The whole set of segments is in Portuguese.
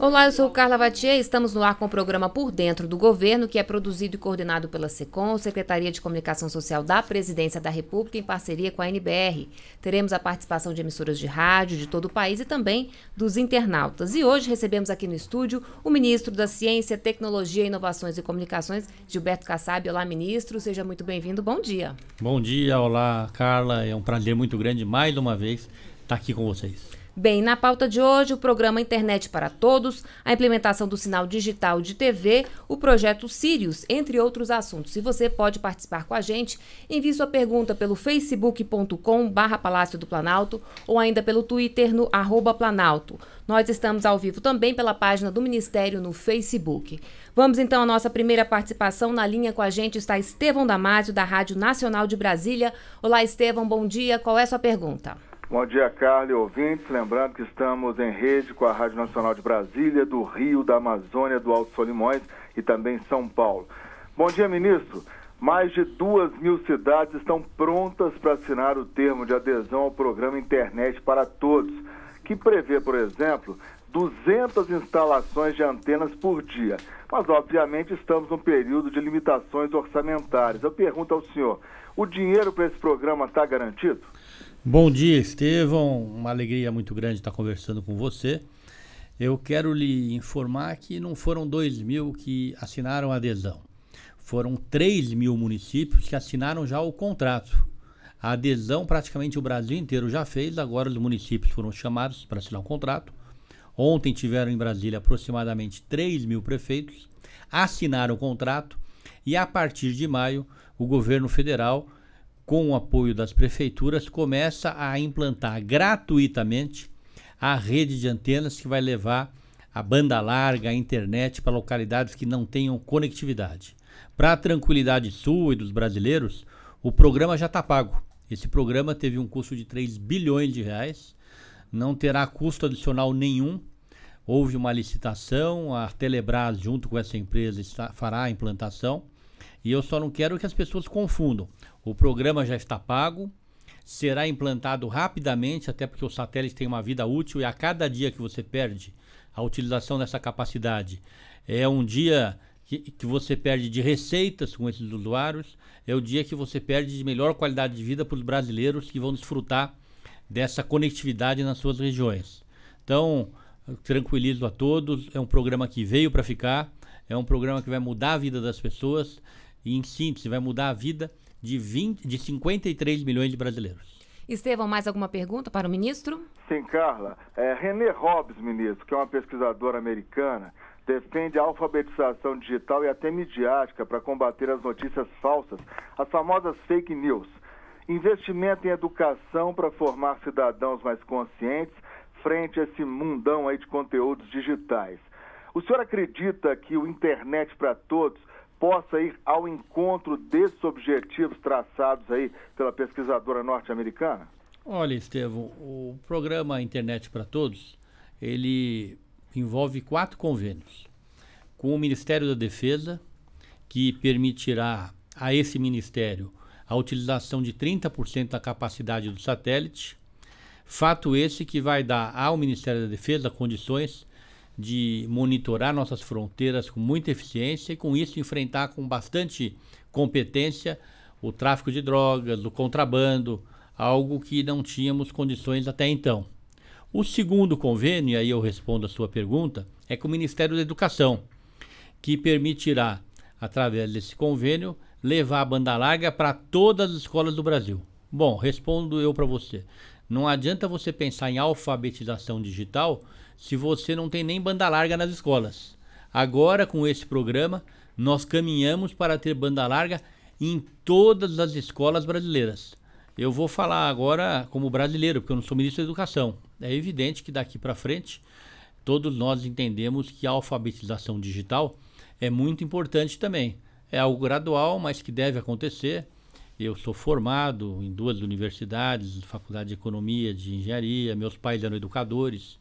Olá, eu sou Carla Vatier e estamos no ar com o programa Por Dentro do Governo, que é produzido e coordenado pela SECOM, Secretaria de Comunicação Social da Presidência da República, em parceria com a NBR. Teremos a participação de emissoras de rádio de todo o país e também dos internautas. E hoje recebemos aqui no estúdio o ministro da Ciência, Tecnologia, Inovações e Comunicações, Gilberto Kassab. Olá, ministro, seja muito bem-vindo. Bom dia. Bom dia, olá, Carla. É um prazer muito grande, mais uma vez, estar aqui com vocês. Bem, na pauta de hoje, o programa Internet para Todos, a implementação do sinal digital de TV, o projeto Sirius, entre outros assuntos. Se você pode participar com a gente, envie sua pergunta pelo facebook.com barra Palácio do Planalto ou ainda pelo Twitter no arroba Planalto. Nós estamos ao vivo também pela página do Ministério no Facebook. Vamos então à nossa primeira participação. Na linha com a gente está Estevão Damásio, da Rádio Nacional de Brasília. Olá, Estevão, bom dia. Qual é a sua pergunta? Bom dia, Carla e ouvintes. Lembrando que estamos em rede com a Rádio Nacional de Brasília, do Rio, da Amazônia, do Alto Solimões e também São Paulo. Bom dia, ministro. Mais de duas mil cidades estão prontas para assinar o termo de adesão ao programa Internet para Todos, que prevê, por exemplo, 200 instalações de antenas por dia. Mas, obviamente, estamos num período de limitações orçamentárias. Eu pergunto ao senhor: o dinheiro para esse programa está garantido? Bom dia, Estevão. Uma alegria muito grande estar conversando com você. Eu quero lhe informar que não foram 2 mil que assinaram a adesão. Foram 3 mil municípios que assinaram já o contrato. A adesão praticamente o Brasil inteiro já fez, agora os municípios foram chamados para assinar o contrato. Ontem tiveram em Brasília aproximadamente 3 mil prefeitos, assinaram o contrato e a partir de maio o governo federal com o apoio das prefeituras, começa a implantar gratuitamente a rede de antenas que vai levar a banda larga, a internet para localidades que não tenham conectividade. Para a tranquilidade sua e dos brasileiros, o programa já está pago. Esse programa teve um custo de 3 bilhões de reais, não terá custo adicional nenhum. Houve uma licitação, a Telebrás, junto com essa empresa, está, fará a implantação. E eu só não quero que as pessoas confundam. O programa já está pago, será implantado rapidamente, até porque o satélite tem uma vida útil e a cada dia que você perde a utilização dessa capacidade é um dia que, que você perde de receitas com esses usuários, é o dia que você perde de melhor qualidade de vida para os brasileiros que vão desfrutar dessa conectividade nas suas regiões. Então, tranquilizo a todos, é um programa que veio para ficar, é um programa que vai mudar a vida das pessoas e, em síntese, vai mudar a vida de, 20, de 53 milhões de brasileiros. Estevam, mais alguma pergunta para o ministro? Sim, Carla. É, René Hobbs, ministro, que é uma pesquisadora americana, defende a alfabetização digital e até midiática para combater as notícias falsas, as famosas fake news. Investimento em educação para formar cidadãos mais conscientes frente a esse mundão aí de conteúdos digitais. O senhor acredita que o internet para todos possa ir ao encontro desses objetivos traçados aí pela pesquisadora norte-americana? Olha, Estevam, o programa Internet para Todos, ele envolve quatro convênios com o Ministério da Defesa, que permitirá a esse ministério a utilização de 30% da capacidade do satélite. Fato esse que vai dar ao Ministério da Defesa condições de monitorar nossas fronteiras com muita eficiência e, com isso, enfrentar com bastante competência o tráfico de drogas, o contrabando, algo que não tínhamos condições até então. O segundo convênio, e aí eu respondo a sua pergunta, é com o Ministério da Educação, que permitirá, através desse convênio, levar a banda larga para todas as escolas do Brasil. Bom, respondo eu para você. Não adianta você pensar em alfabetização digital se você não tem nem banda larga nas escolas. Agora, com esse programa, nós caminhamos para ter banda larga em todas as escolas brasileiras. Eu vou falar agora como brasileiro, porque eu não sou ministro da Educação. É evidente que daqui para frente todos nós entendemos que a alfabetização digital é muito importante também. É algo gradual, mas que deve acontecer. Eu sou formado em duas universidades, faculdade de economia, de engenharia, meus pais eram educadores.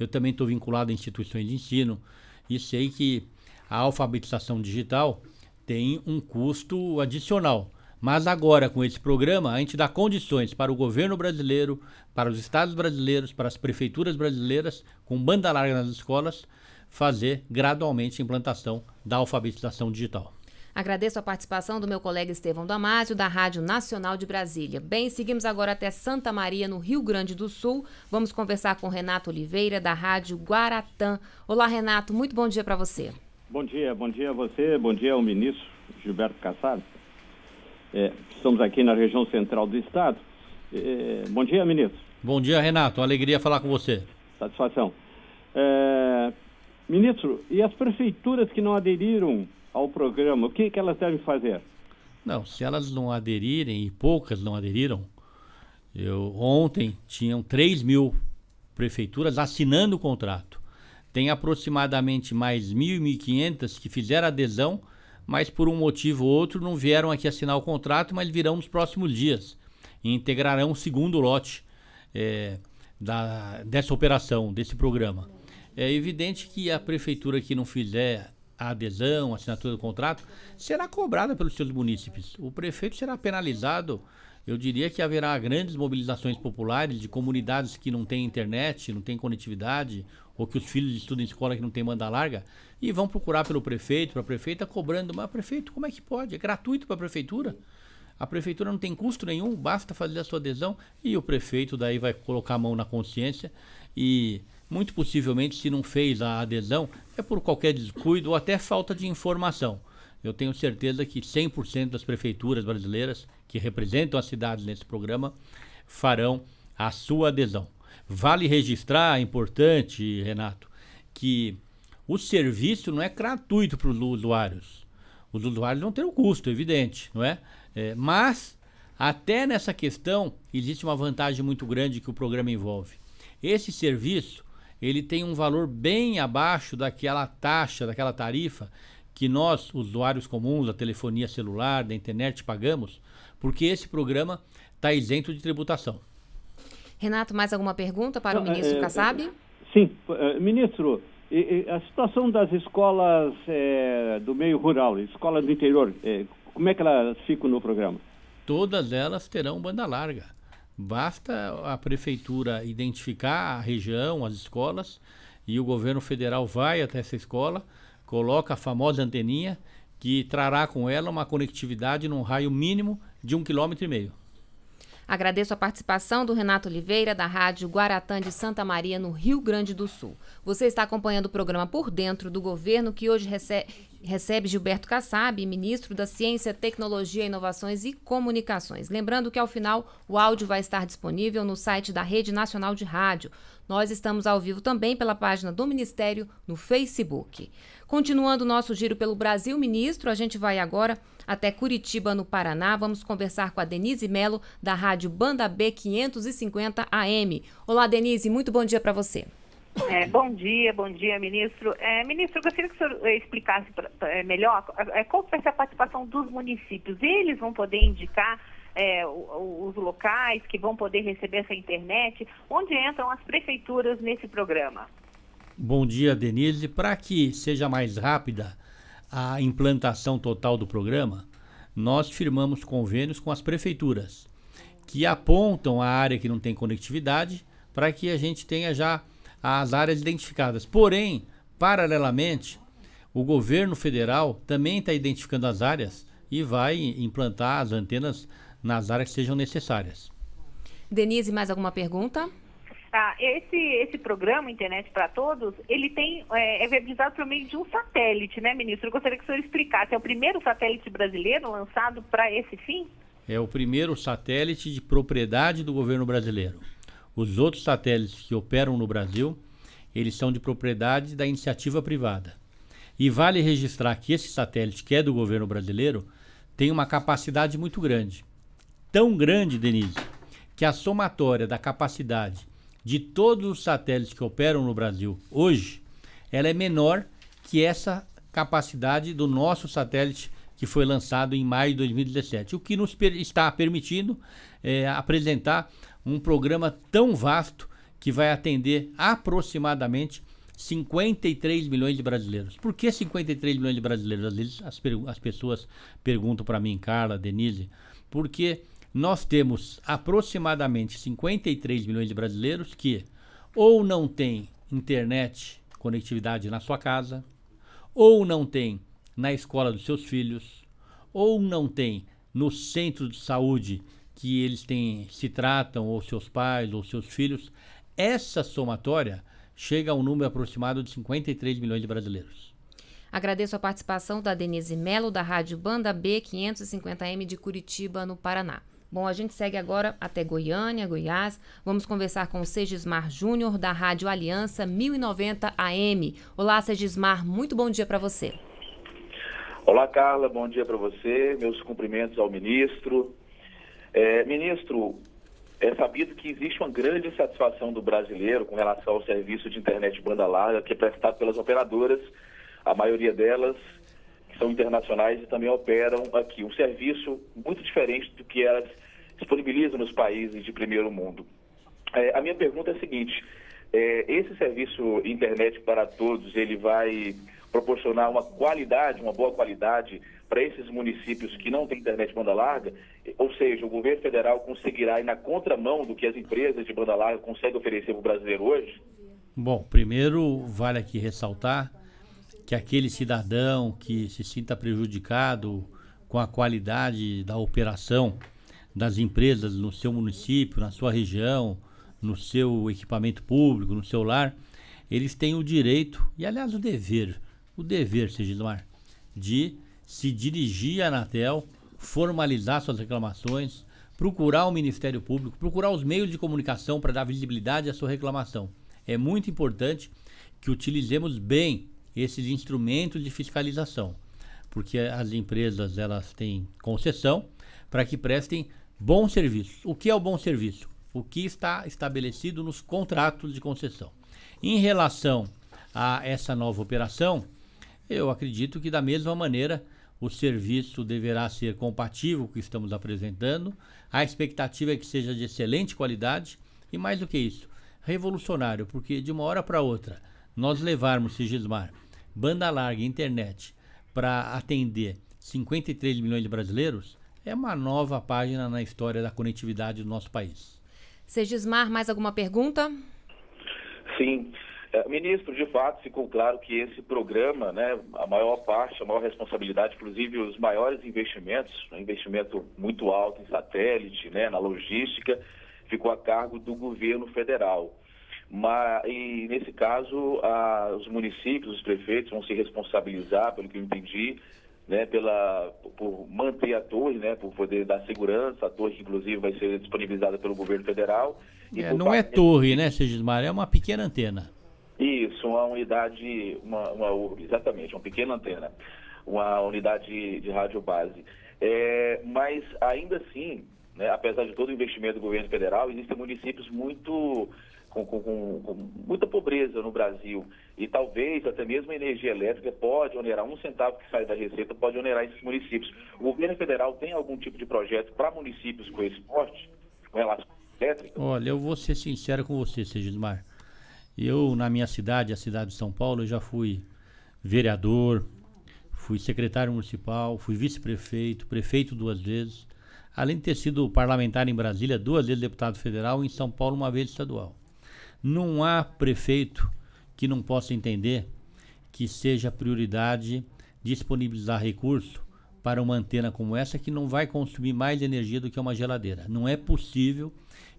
Eu também estou vinculado a instituições de ensino e sei que a alfabetização digital tem um custo adicional. Mas agora, com esse programa, a gente dá condições para o governo brasileiro, para os estados brasileiros, para as prefeituras brasileiras, com banda larga nas escolas, fazer gradualmente a implantação da alfabetização digital. Agradeço a participação do meu colega Estevão Damásio, da Rádio Nacional de Brasília. Bem, seguimos agora até Santa Maria, no Rio Grande do Sul. Vamos conversar com Renato Oliveira, da Rádio Guaratã. Olá, Renato, muito bom dia para você. Bom dia, bom dia a você, bom dia ao ministro Gilberto Cassado. É, estamos aqui na região central do estado. É, bom dia, ministro. Bom dia, Renato. alegria falar com você. Satisfação. É, ministro, e as prefeituras que não aderiram ao programa, o que, que elas devem fazer? Não, se elas não aderirem, e poucas não aderiram, eu, ontem tinham 3 mil prefeituras assinando o contrato. Tem aproximadamente mais 1.500 que fizeram adesão, mas por um motivo ou outro não vieram aqui assinar o contrato, mas virão nos próximos dias e integrarão o segundo lote é, da, dessa operação, desse programa. É evidente que a prefeitura que não fizer a adesão, a assinatura do contrato, será cobrada pelos seus munícipes. O prefeito será penalizado. Eu diria que haverá grandes mobilizações populares de comunidades que não têm internet, não têm conectividade, ou que os filhos estudam em escola que não tem banda larga, e vão procurar pelo prefeito, para a prefeita, cobrando. Mas, prefeito, como é que pode? É gratuito para a prefeitura? A prefeitura não tem custo nenhum, basta fazer a sua adesão e o prefeito daí vai colocar a mão na consciência e muito possivelmente, se não fez a adesão, é por qualquer descuido ou até falta de informação. Eu tenho certeza que 100% das prefeituras brasileiras que representam as cidades nesse programa farão a sua adesão. Vale registrar, é importante, Renato, que o serviço não é gratuito para os usuários. Os usuários vão ter um custo, evidente, não é? é mas, até nessa questão, existe uma vantagem muito grande que o programa envolve. Esse serviço ele tem um valor bem abaixo daquela taxa, daquela tarifa que nós, usuários comuns da telefonia celular, da internet, pagamos, porque esse programa está isento de tributação. Renato, mais alguma pergunta para o ministro é, é, Kassab? sim, é, ministro, a situação das escolas é, do meio rural, escolas do interior, é, como é que elas ficam no programa? Todas elas terão banda larga. Basta a prefeitura identificar a região, as escolas, e o governo federal vai até essa escola, coloca a famosa anteninha, que trará com ela uma conectividade num raio mínimo de um quilômetro e meio. Agradeço a participação do Renato Oliveira, da Rádio Guaratã de Santa Maria, no Rio Grande do Sul. Você está acompanhando o programa Por Dentro do Governo, que hoje recebe, recebe Gilberto Kassab, ministro da Ciência, Tecnologia, Inovações e Comunicações. Lembrando que, ao final, o áudio vai estar disponível no site da Rede Nacional de Rádio, nós estamos ao vivo também pela página do Ministério no Facebook. Continuando nosso giro pelo Brasil, ministro, a gente vai agora até Curitiba, no Paraná. Vamos conversar com a Denise Melo, da Rádio Banda B 550 AM. Olá, Denise, muito bom dia para você. É, bom dia, bom dia, ministro. É, ministro, eu gostaria que o senhor eh, explicasse pra, pra, eh, melhor é, qual vai ser a participação dos municípios. Eles vão poder indicar é, os locais que vão poder receber essa internet? Onde entram as prefeituras nesse programa? Bom dia, Denise. Para que seja mais rápida a implantação total do programa, nós firmamos convênios com as prefeituras que apontam a área que não tem conectividade para que a gente tenha já as áreas identificadas. Porém, paralelamente, o governo federal também está identificando as áreas e vai implantar as antenas nas áreas que sejam necessárias. Denise, mais alguma pergunta? Ah, esse, esse programa Internet para Todos, ele tem, é, é viabilizado por meio de um satélite, né, ministro? Eu gostaria que o senhor explicasse. É o primeiro satélite brasileiro lançado para esse fim? É o primeiro satélite de propriedade do governo brasileiro. Os outros satélites que operam no Brasil, eles são de propriedade da iniciativa privada. E vale registrar que esse satélite, que é do governo brasileiro, tem uma capacidade muito grande tão grande, Denise, que a somatória da capacidade de todos os satélites que operam no Brasil hoje, ela é menor que essa capacidade do nosso satélite que foi lançado em maio de 2017, o que nos per está permitindo é, apresentar um programa tão vasto que vai atender aproximadamente 53 milhões de brasileiros. Por que 53 milhões de brasileiros? Às vezes as, as pessoas perguntam para mim, Carla, Denise, porque nós temos aproximadamente 53 milhões de brasileiros que ou não têm internet, conectividade na sua casa, ou não tem na escola dos seus filhos, ou não tem no centro de saúde que eles têm, se tratam, ou seus pais, ou seus filhos. Essa somatória chega a um número aproximado de 53 milhões de brasileiros. Agradeço a participação da Denise Melo, da Rádio Banda B550M de Curitiba, no Paraná. Bom, a gente segue agora até Goiânia, Goiás. Vamos conversar com o Segismar Júnior, da Rádio Aliança 1090 AM. Olá, Segismar, muito bom dia para você. Olá, Carla, bom dia para você. Meus cumprimentos ao ministro. É, ministro, é sabido que existe uma grande insatisfação do brasileiro com relação ao serviço de internet banda larga que é prestado pelas operadoras, a maioria delas são internacionais e também operam aqui. Um serviço muito diferente do que elas disponibilizam nos países de primeiro mundo. É, a minha pergunta é a seguinte: é, esse serviço internet para todos ele vai proporcionar uma qualidade, uma boa qualidade para esses municípios que não têm internet banda larga, ou seja, o governo federal conseguirá ir na contramão do que as empresas de banda larga conseguem oferecer para o brasileiro hoje? Bom, primeiro vale aqui ressaltar que aquele cidadão que se sinta prejudicado com a qualidade da operação das empresas no seu município, na sua região, no seu equipamento público, no seu lar, eles têm o direito e, aliás, o dever, o dever, Segismar, de se dirigir à Anatel, formalizar suas reclamações, procurar o Ministério Público, procurar os meios de comunicação para dar visibilidade à sua reclamação. É muito importante que utilizemos bem esses instrumentos de fiscalização, porque as empresas elas têm concessão para que prestem bom serviço. O que é o bom serviço? O que está estabelecido nos contratos de concessão. Em relação a essa nova operação, eu acredito que da mesma maneira o serviço deverá ser compatível com o que estamos apresentando. A expectativa é que seja de excelente qualidade e mais do que isso, revolucionário, porque de uma hora para outra nós levarmos Sigismar banda larga, internet, para atender 53 milhões de brasileiros, é uma nova página na história da conectividade do nosso país. Sejismar, mais alguma pergunta? Sim. É, ministro, de fato, ficou claro que esse programa, né, a maior parte, a maior responsabilidade, inclusive os maiores investimentos, um investimento muito alto em satélite, né, na logística, ficou a cargo do governo federal. Mas, e nesse caso, a, os municípios, os prefeitos vão se responsabilizar, pelo que eu entendi, né, pela, por manter a torre, né, por poder dar segurança. A torre, inclusive, vai ser disponibilizada pelo governo federal. É, não é torre, né, Sergismar? É uma pequena antena. Isso, uma unidade, uma, uma, exatamente, uma pequena antena, uma unidade de, de rádio base. É, mas, ainda assim, né, apesar de todo o investimento do governo federal, existem municípios muito com, com, com, muita pobreza no Brasil e talvez até mesmo a energia elétrica pode onerar um centavo que sai da receita, pode onerar esses municípios. O governo federal tem algum tipo de projeto para municípios com esse porte, com relação à elétrica? Olha, eu vou ser sincero com você, Segismar. Eu, na minha cidade, a cidade de São Paulo, eu já fui vereador, fui secretário municipal, fui vice-prefeito, prefeito duas vezes, além de ter sido parlamentar em Brasília, duas vezes deputado federal em São Paulo uma vez estadual. Não há prefeito que não possa entender que seja prioridade disponibilizar recurso para uma antena como essa que não vai consumir mais energia do que uma geladeira. Não é possível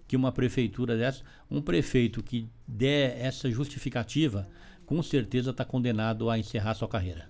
que uma prefeitura dessa, um prefeito que der essa justificativa, com certeza está condenado a encerrar sua carreira.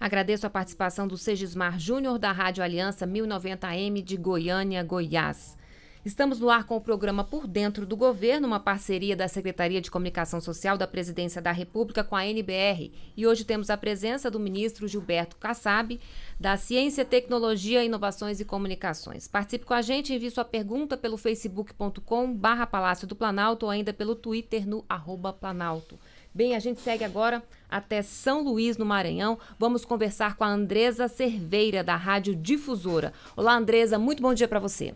Agradeço a participação do Segismar Júnior da Rádio Aliança 1090M de Goiânia, Goiás. Estamos no ar com o programa Por Dentro do Governo, uma parceria da Secretaria de Comunicação Social da Presidência da República com a NBR. E hoje temos a presença do ministro Gilberto Kassab, da Ciência, Tecnologia, Inovações e Comunicações. Participe com a gente, envie sua pergunta pelo facebook.com Palácio do Planalto ou ainda pelo Twitter no arroba Planalto. Bem, a gente segue agora até São Luís, no Maranhão. Vamos conversar com a Andresa Cerveira, da Rádio Difusora. Olá, Andresa, muito bom dia para você.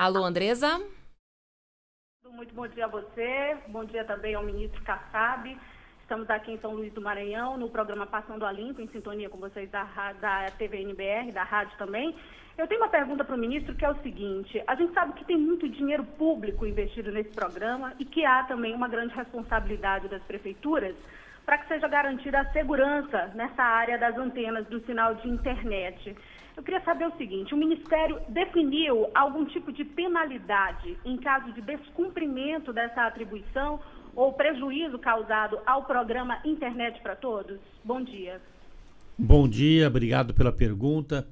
Alô, Andresa? Muito bom dia a você, bom dia também ao ministro Kassab. Estamos aqui em São Luís do Maranhão, no programa Passando a Limpo, em sintonia com vocês da, da TVNBR, da rádio também. Eu tenho uma pergunta para o ministro que é o seguinte: a gente sabe que tem muito dinheiro público investido nesse programa e que há também uma grande responsabilidade das prefeituras para que seja garantida a segurança nessa área das antenas do sinal de internet. Eu queria saber o seguinte: o Ministério definiu algum tipo de penalidade em caso de descumprimento dessa atribuição ou prejuízo causado ao programa Internet para Todos? Bom dia. Bom dia, obrigado pela pergunta.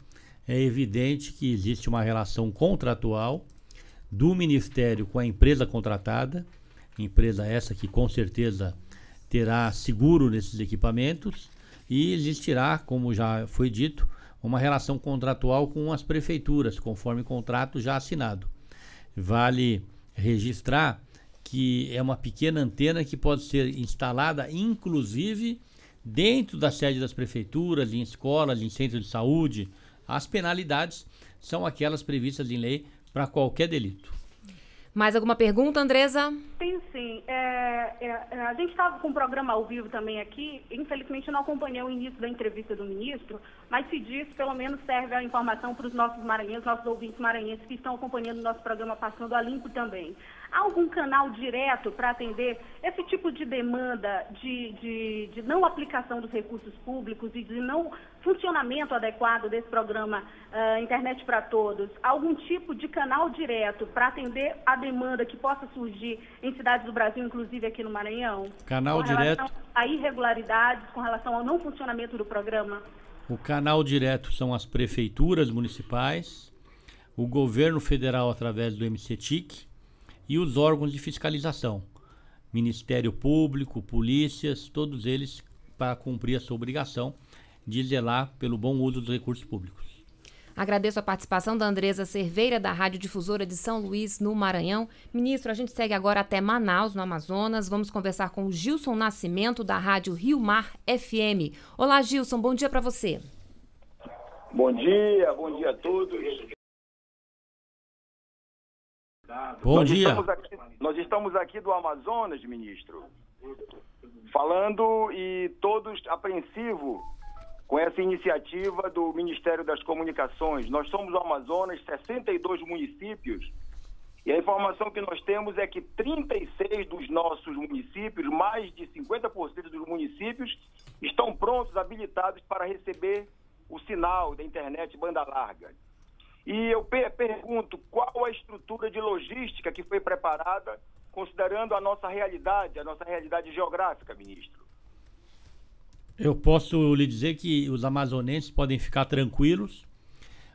É evidente que existe uma relação contratual do Ministério com a empresa contratada, empresa essa que com certeza terá seguro nesses equipamentos e existirá, como já foi dito, uma relação contratual com as prefeituras, conforme contrato já assinado. Vale registrar que é uma pequena antena que pode ser instalada, inclusive, dentro da sede das prefeituras, em escolas, em centros de saúde. As penalidades são aquelas previstas em lei para qualquer delito. Mais alguma pergunta, Andresa? Tem sim. É, é, é a gente estava com o programa ao vivo também aqui. Infelizmente, não acompanhei o início da entrevista do ministro, mas se diz, pelo menos serve a informação para os nossos maranhenses, nossos ouvintes maranhenses que estão acompanhando o nosso programa Passando a Limpo também. Há algum canal direto para atender esse tipo de demanda de, de, de não aplicação dos recursos públicos e de não funcionamento adequado desse programa uh, Internet para Todos, algum tipo de canal direto para atender a demanda que possa surgir em cidades do Brasil, inclusive aqui no Maranhão? Canal direto. A irregularidades com relação ao não funcionamento do programa? O canal direto são as prefeituras municipais, o governo federal através do MCTIC e os órgãos de fiscalização. Ministério Público, polícias, todos eles para cumprir a sua obrigação de zelar pelo bom uso dos recursos públicos. Agradeço a participação da Andresa Cerveira, da Rádio Difusora de São Luís, no Maranhão. Ministro, a gente segue agora até Manaus, no Amazonas. Vamos conversar com o Gilson Nascimento, da Rádio Rio Mar FM. Olá, Gilson, bom dia para você. Bom dia, bom dia a todos. Bom nós dia. Estamos aqui, nós estamos aqui do Amazonas, ministro, falando e todos apreensivos com essa iniciativa do Ministério das Comunicações. Nós somos o Amazonas, 62 municípios, e a informação que nós temos é que 36 dos nossos municípios, mais de 50% dos municípios, estão prontos, habilitados para receber o sinal da internet banda larga. E eu pergunto qual a estrutura de logística que foi preparada, considerando a nossa realidade, a nossa realidade geográfica, ministro. Eu posso lhe dizer que os amazonenses podem ficar tranquilos.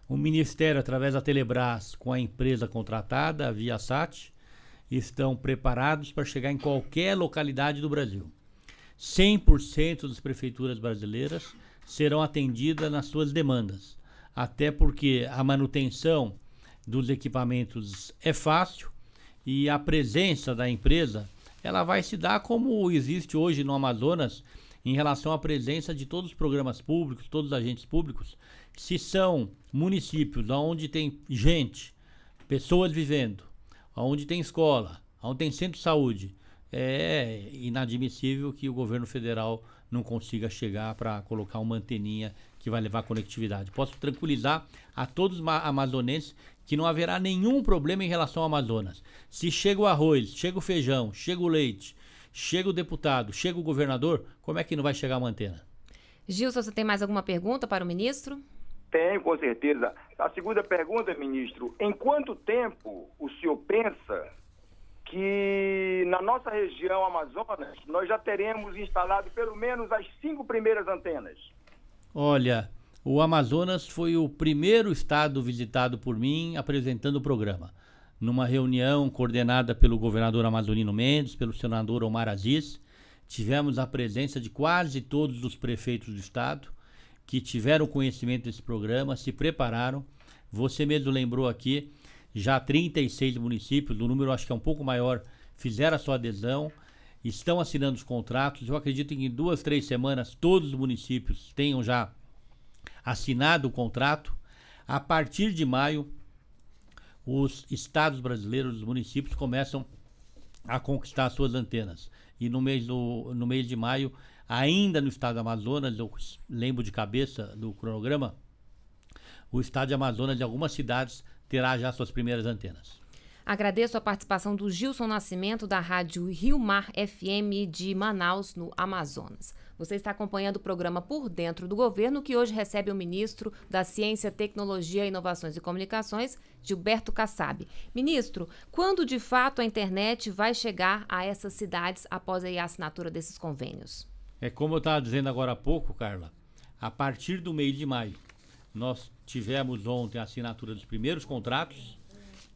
O Ministério, através da Telebrás, com a empresa contratada, a ViaSat, estão preparados para chegar em qualquer localidade do Brasil. 100% das prefeituras brasileiras serão atendidas nas suas demandas, até porque a manutenção dos equipamentos é fácil e a presença da empresa ela vai se dar como existe hoje no Amazonas em relação à presença de todos os programas públicos, todos os agentes públicos, se são municípios onde tem gente, pessoas vivendo, onde tem escola, onde tem centro de saúde, é inadmissível que o governo federal não consiga chegar para colocar uma anteninha que vai levar conectividade. Posso tranquilizar a todos os amazonenses que não haverá nenhum problema em relação ao Amazonas. Se chega o arroz, chega o feijão, chega o leite, Chega o deputado, chega o governador, como é que não vai chegar uma antena? Gilson, você tem mais alguma pergunta para o ministro? Tenho, com certeza. A segunda pergunta, ministro: em quanto tempo o senhor pensa que na nossa região Amazonas nós já teremos instalado pelo menos as cinco primeiras antenas? Olha, o Amazonas foi o primeiro estado visitado por mim apresentando o programa numa reunião coordenada pelo governador Amazonino Mendes, pelo senador Omar Aziz. Tivemos a presença de quase todos os prefeitos do estado que tiveram conhecimento desse programa, se prepararam. Você mesmo lembrou aqui, já 36 municípios, o número acho que é um pouco maior, fizeram a sua adesão, estão assinando os contratos. Eu acredito que em duas, três semanas todos os municípios tenham já assinado o contrato. A partir de maio, os estados brasileiros, os municípios começam a conquistar suas antenas. E no mês, do, no mês de maio, ainda no estado do Amazonas, eu lembro de cabeça do cronograma, o estado de Amazonas, de algumas cidades, terá já suas primeiras antenas. Agradeço a participação do Gilson Nascimento, da Rádio Rio Mar FM de Manaus, no Amazonas. Você está acompanhando o programa Por Dentro do Governo, que hoje recebe o ministro da Ciência, Tecnologia, Inovações e Comunicações, Gilberto Kassab. Ministro, quando de fato a internet vai chegar a essas cidades após a assinatura desses convênios? É como eu estava dizendo agora há pouco, Carla, a partir do mês de maio, nós tivemos ontem a assinatura dos primeiros contratos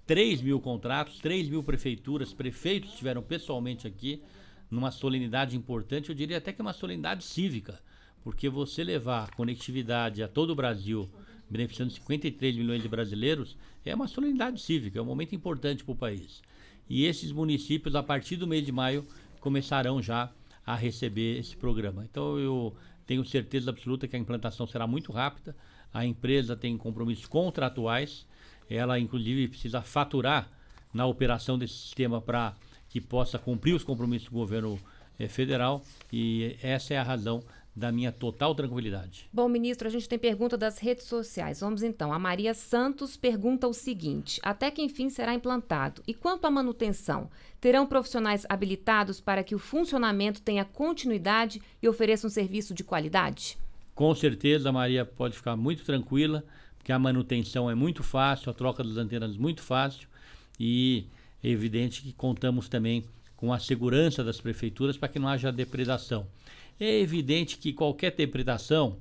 3 mil contratos, 3 mil prefeituras, prefeitos estiveram pessoalmente aqui numa solenidade importante, eu diria até que é uma solenidade cívica, porque você levar conectividade a todo o Brasil, beneficiando 53 milhões de brasileiros, é uma solenidade cívica, é um momento importante para o país. E esses municípios, a partir do mês de maio, começarão já a receber esse programa. Então eu tenho certeza absoluta que a implantação será muito rápida, a empresa tem compromissos contratuais ela inclusive precisa faturar na operação desse sistema para que possa cumprir os compromissos do governo eh, federal e essa é a razão da minha total tranquilidade. Bom, ministro, a gente tem pergunta das redes sociais. Vamos então. A Maria Santos pergunta o seguinte: até que enfim será implantado? E quanto à manutenção? Terão profissionais habilitados para que o funcionamento tenha continuidade e ofereça um serviço de qualidade? Com certeza, Maria pode ficar muito tranquila que a manutenção é muito fácil, a troca das antenas é muito fácil e é evidente que contamos também com a segurança das prefeituras para que não haja depredação. É evidente que qualquer depredação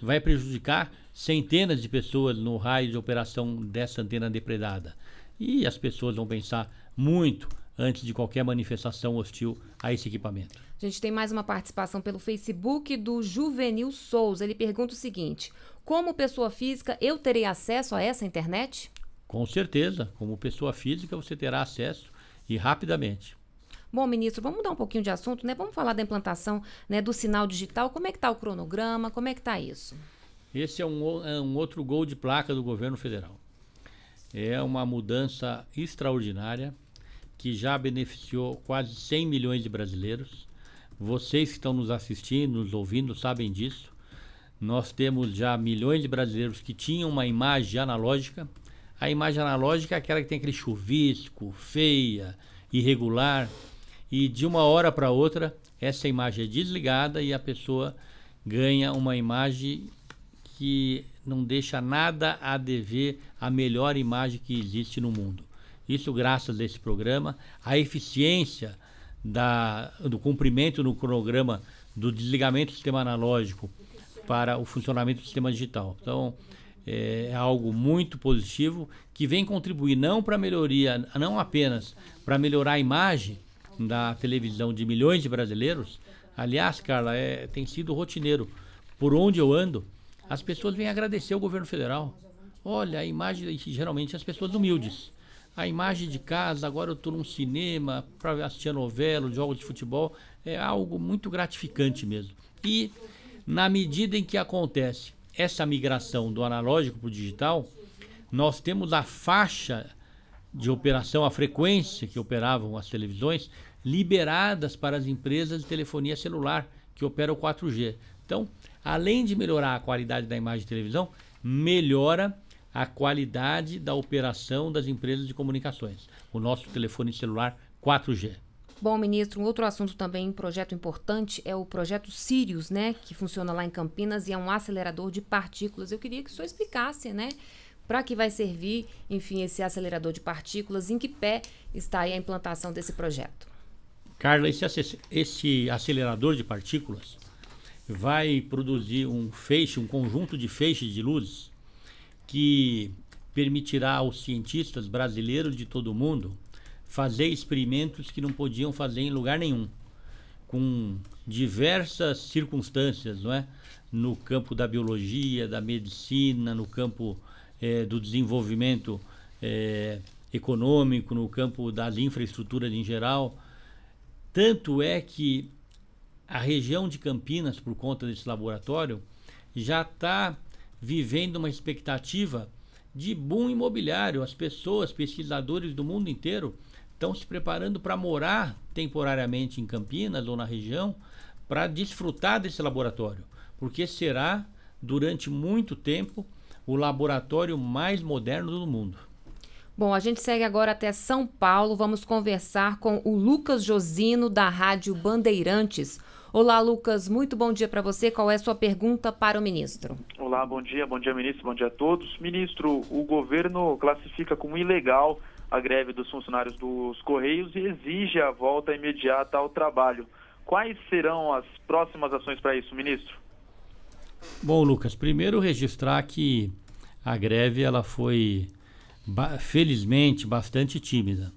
vai prejudicar centenas de pessoas no raio de operação dessa antena depredada. E as pessoas vão pensar muito antes de qualquer manifestação hostil a esse equipamento. A gente tem mais uma participação pelo Facebook do Juvenil Souza. Ele pergunta o seguinte: como pessoa física, eu terei acesso a essa internet? Com certeza. Como pessoa física, você terá acesso e rapidamente. Bom, ministro, vamos mudar um pouquinho de assunto, né? Vamos falar da implantação né, do sinal digital. Como é que está o cronograma? Como é que está isso? Esse é um, é um, outro gol de placa do governo federal. É uma mudança extraordinária que já beneficiou quase 100 milhões de brasileiros. Vocês que estão nos assistindo, nos ouvindo, sabem disso. Nós temos já milhões de brasileiros que tinham uma imagem analógica. A imagem analógica é aquela que tem aquele chuvisco, feia, irregular. E de uma hora para outra, essa imagem é desligada e a pessoa ganha uma imagem que não deixa nada a dever à melhor imagem que existe no mundo. Isso graças a esse programa, a eficiência da, do cumprimento no cronograma do desligamento do sistema analógico para o funcionamento do sistema digital. Então, é, é algo muito positivo que vem contribuir não para melhoria, não apenas para melhorar a imagem da televisão de milhões de brasileiros. Aliás, Carla, é, tem sido rotineiro. Por onde eu ando, as pessoas vêm agradecer o governo federal. Olha, a imagem, geralmente as pessoas humildes. A imagem de casa, agora eu estou num cinema para assistir a novela, jogo de futebol, é algo muito gratificante mesmo. E na medida em que acontece essa migração do analógico para o digital, nós temos a faixa de operação, a frequência que operavam as televisões, liberadas para as empresas de telefonia celular que operam 4G. Então, além de melhorar a qualidade da imagem de televisão, melhora a qualidade da operação das empresas de comunicações. O nosso telefone celular 4G. Bom, ministro, um outro assunto também, um projeto importante, é o projeto Sirius, né, que funciona lá em Campinas e é um acelerador de partículas. Eu queria que o senhor explicasse, né, para que vai servir, enfim, esse acelerador de partículas, em que pé está aí a implantação desse projeto? Carla, esse, esse acelerador de partículas vai produzir um feixe, um conjunto de feixes de luzes que permitirá aos cientistas brasileiros de todo o mundo fazer experimentos que não podiam fazer em lugar nenhum, com diversas circunstâncias, não é? No campo da biologia, da medicina, no campo eh, do desenvolvimento eh, econômico, no campo das infraestruturas em geral. Tanto é que a região de Campinas, por conta desse laboratório, já está vivendo uma expectativa de boom imobiliário. As pessoas, pesquisadores do mundo inteiro, estão se preparando para morar temporariamente em Campinas ou na região para desfrutar desse laboratório, porque será durante muito tempo o laboratório mais moderno do mundo. Bom, a gente segue agora até São Paulo. Vamos conversar com o Lucas Josino, da Rádio Bandeirantes. Olá, Lucas, muito bom dia para você. Qual é a sua pergunta para o ministro? Olá, bom dia, bom dia, ministro, bom dia a todos. Ministro, o governo classifica como ilegal a greve dos funcionários dos Correios e exige a volta imediata ao trabalho. Quais serão as próximas ações para isso, ministro? Bom, Lucas, primeiro registrar que a greve ela foi ba felizmente bastante tímida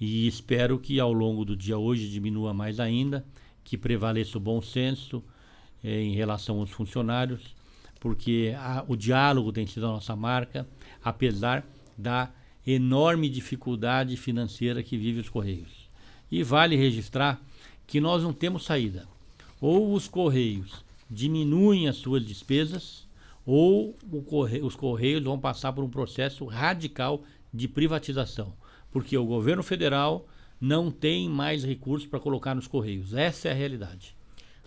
e espero que ao longo do dia hoje diminua mais ainda, que prevaleça o bom senso eh, em relação aos funcionários, porque a, o diálogo tem sido a nossa marca, apesar da enorme dificuldade financeira que vive os Correios. E vale registrar que nós não temos saída. Ou os Correios diminuem as suas despesas, ou correio, os Correios vão passar por um processo radical de privatização. Porque o governo federal não tem mais recursos para colocar nos Correios. Essa é a realidade.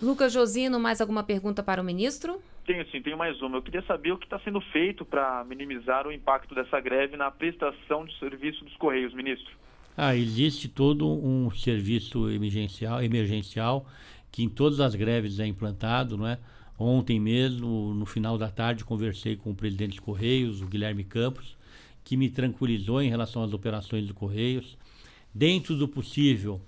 Lucas Josino, mais alguma pergunta para o ministro? Tenho sim, tenho mais uma. Eu queria saber o que está sendo feito para minimizar o impacto dessa greve na prestação de serviço dos Correios, ministro. Ah, existe todo um serviço emergencial, emergencial que em todas as greves é implantado, não é? Ontem mesmo, no final da tarde, conversei com o presidente dos Correios, o Guilherme Campos, que me tranquilizou em relação às operações do Correios. Dentro do possível,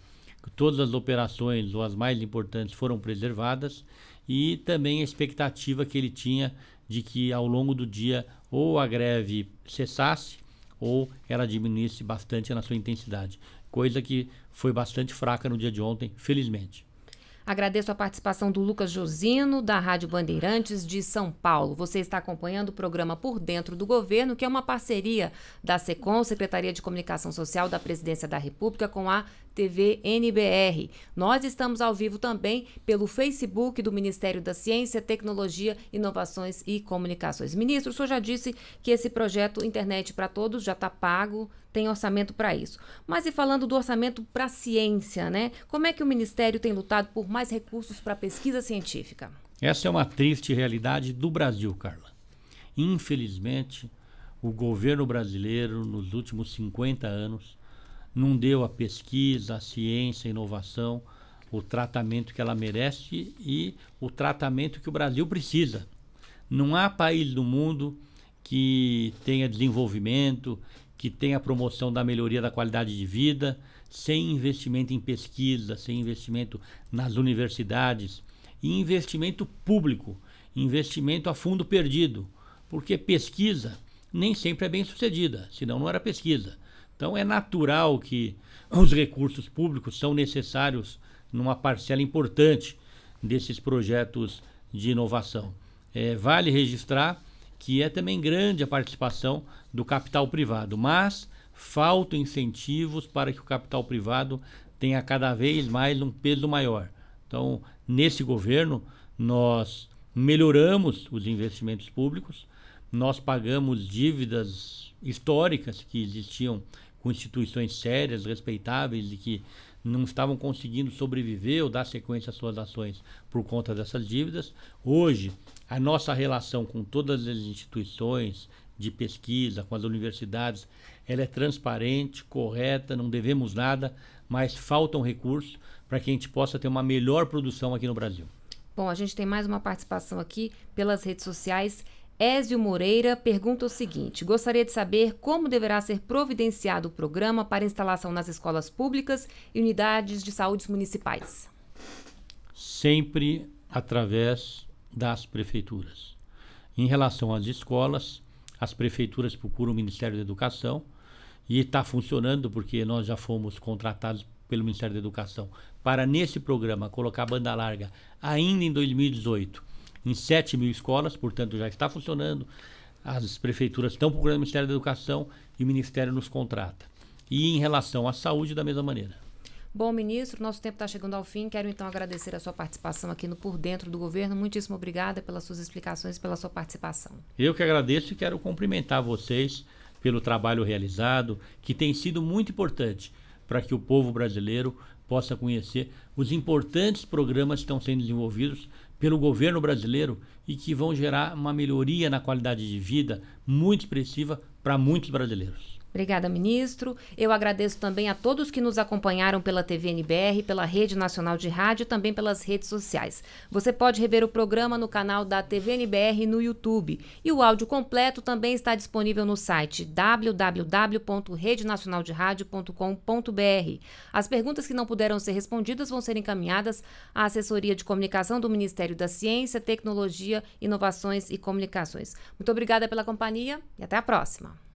todas as operações, ou as mais importantes, foram preservadas, e também a expectativa que ele tinha de que ao longo do dia ou a greve cessasse ou ela diminuísse bastante na sua intensidade, coisa que foi bastante fraca no dia de ontem, felizmente. Agradeço a participação do Lucas Josino, da Rádio Bandeirantes de São Paulo. Você está acompanhando o programa Por Dentro do Governo, que é uma parceria da SECOM, Secretaria de Comunicação Social da Presidência da República, com a TV NBR. Nós estamos ao vivo também pelo Facebook do Ministério da Ciência, Tecnologia, Inovações e Comunicações. Ministro, o senhor já disse que esse projeto Internet para Todos já está pago, tem orçamento para isso. Mas e falando do orçamento para a ciência, né? Como é que o Ministério tem lutado por mais recursos para pesquisa científica? Essa é uma triste realidade do Brasil, Carla. Infelizmente, o governo brasileiro, nos últimos 50 anos, não deu à pesquisa, à ciência, à inovação, o tratamento que ela merece e o tratamento que o Brasil precisa. Não há país do mundo que tenha desenvolvimento, que tenha promoção da melhoria da qualidade de vida, sem investimento em pesquisa, sem investimento nas universidades e investimento público, investimento a fundo perdido, porque pesquisa nem sempre é bem sucedida, senão não era pesquisa. Então é natural que os recursos públicos são necessários numa parcela importante desses projetos de inovação. É, vale registrar que é também grande a participação do capital privado, mas faltam incentivos para que o capital privado tenha cada vez mais um peso maior. Então, nesse governo, nós melhoramos os investimentos públicos, nós pagamos dívidas históricas que existiam com instituições sérias, respeitáveis e que não estavam conseguindo sobreviver ou dar sequência às suas ações por conta dessas dívidas. Hoje, a nossa relação com todas as instituições de pesquisa, com as universidades, ela é transparente, correta, não devemos nada, mas faltam recursos para que a gente possa ter uma melhor produção aqui no Brasil. Bom, a gente tem mais uma participação aqui pelas redes sociais. Ézio Moreira pergunta o seguinte: gostaria de saber como deverá ser providenciado o programa para instalação nas escolas públicas e unidades de saúde municipais. Sempre através das prefeituras. Em relação às escolas, as prefeituras procuram o Ministério da Educação e está funcionando porque nós já fomos contratados pelo Ministério da Educação para, nesse programa, colocar banda larga ainda em 2018 em 7 mil escolas, portanto já está funcionando. As prefeituras estão procurando o Ministério da Educação e o Ministério nos contrata. E em relação à saúde, da mesma maneira. Bom, ministro, nosso tempo está chegando ao fim. Quero então agradecer a sua participação aqui no Por Dentro do Governo. Muitíssimo obrigada pelas suas explicações e pela sua participação. Eu que agradeço e quero cumprimentar vocês pelo trabalho realizado, que tem sido muito importante para que o povo brasileiro possa conhecer os importantes programas que estão sendo desenvolvidos pelo governo brasileiro e que vão gerar uma melhoria na qualidade de vida muito expressiva para muitos brasileiros. Obrigada, ministro. Eu agradeço também a todos que nos acompanharam pela TVNBR, pela Rede Nacional de Rádio e também pelas redes sociais. Você pode rever o programa no canal da TVNBR no YouTube. E o áudio completo também está disponível no site www.redenacionalderadio.com.br. As perguntas que não puderam ser respondidas vão ser encaminhadas à Assessoria de Comunicação do Ministério da Ciência, Tecnologia, Inovações e Comunicações. Muito obrigada pela companhia e até a próxima.